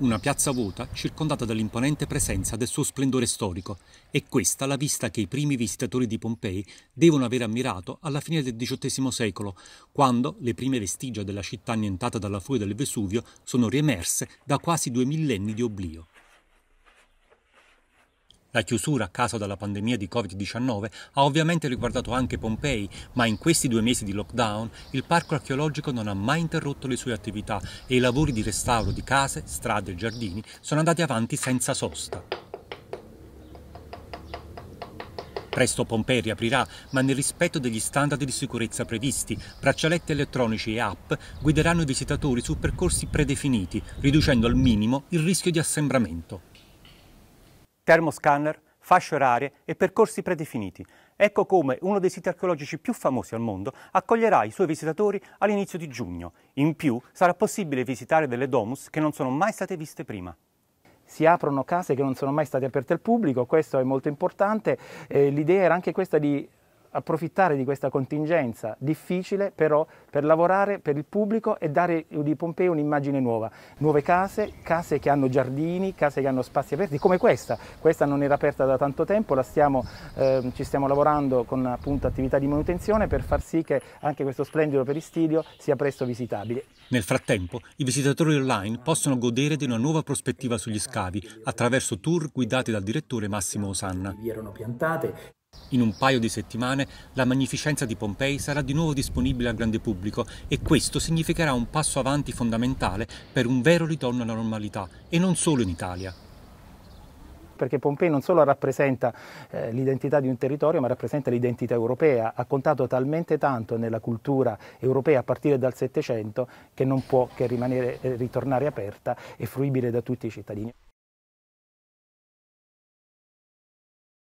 Una piazza vuota circondata dall'imponente presenza del suo splendore storico. È questa la vista che i primi visitatori di Pompei devono aver ammirato alla fine del XVIII secolo, quando le prime vestigia della città annientata dalla furia del Vesuvio sono riemerse da quasi due millenni di oblio. La chiusura a causa della pandemia di Covid-19 ha ovviamente riguardato anche Pompei, ma in questi due mesi di lockdown il parco archeologico non ha mai interrotto le sue attività e i lavori di restauro di case, strade e giardini sono andati avanti senza sosta. Presto Pompei riaprirà, ma nel rispetto degli standard di sicurezza previsti, braccialetti elettronici e app guideranno i visitatori su percorsi predefiniti, riducendo al minimo il rischio di assembramento termoscanner, fasce orarie e percorsi predefiniti. Ecco come uno dei siti archeologici più famosi al mondo accoglierà i suoi visitatori all'inizio di giugno. In più sarà possibile visitare delle domus che non sono mai state viste prima si aprono case che non sono mai state aperte al pubblico, questo è molto importante. Eh, l'idea era anche questa di approfittare di questa contingenza difficile però per lavorare per il pubblico e dare di Pompeo un'immagine nuova. Nuove case, case che hanno giardini, case che hanno spazi aperti come questa. Questa non era aperta da tanto tempo, stiamo, eh, ci stiamo lavorando con appunto, attività di manutenzione per far sì che anche questo splendido peristilio sia presto visitabile. Nel frattempo i visitatori online possono godere di una nuova prospettiva sugli scavi attraverso tour guidati dal direttore Massimo Osanna. Vi erano piantate in un paio di settimane la magnificenza di Pompei sarà di nuovo disponibile al grande pubblico e questo significherà un passo avanti fondamentale per un vero ritorno alla normalità e non solo in Italia. Perché Pompei non solo rappresenta eh, l'identità di un territorio, ma rappresenta l'identità europea. Ha contato talmente tanto nella cultura europea a partire dal Settecento che non può che rimanere, eh, ritornare aperta e fruibile da tutti i cittadini.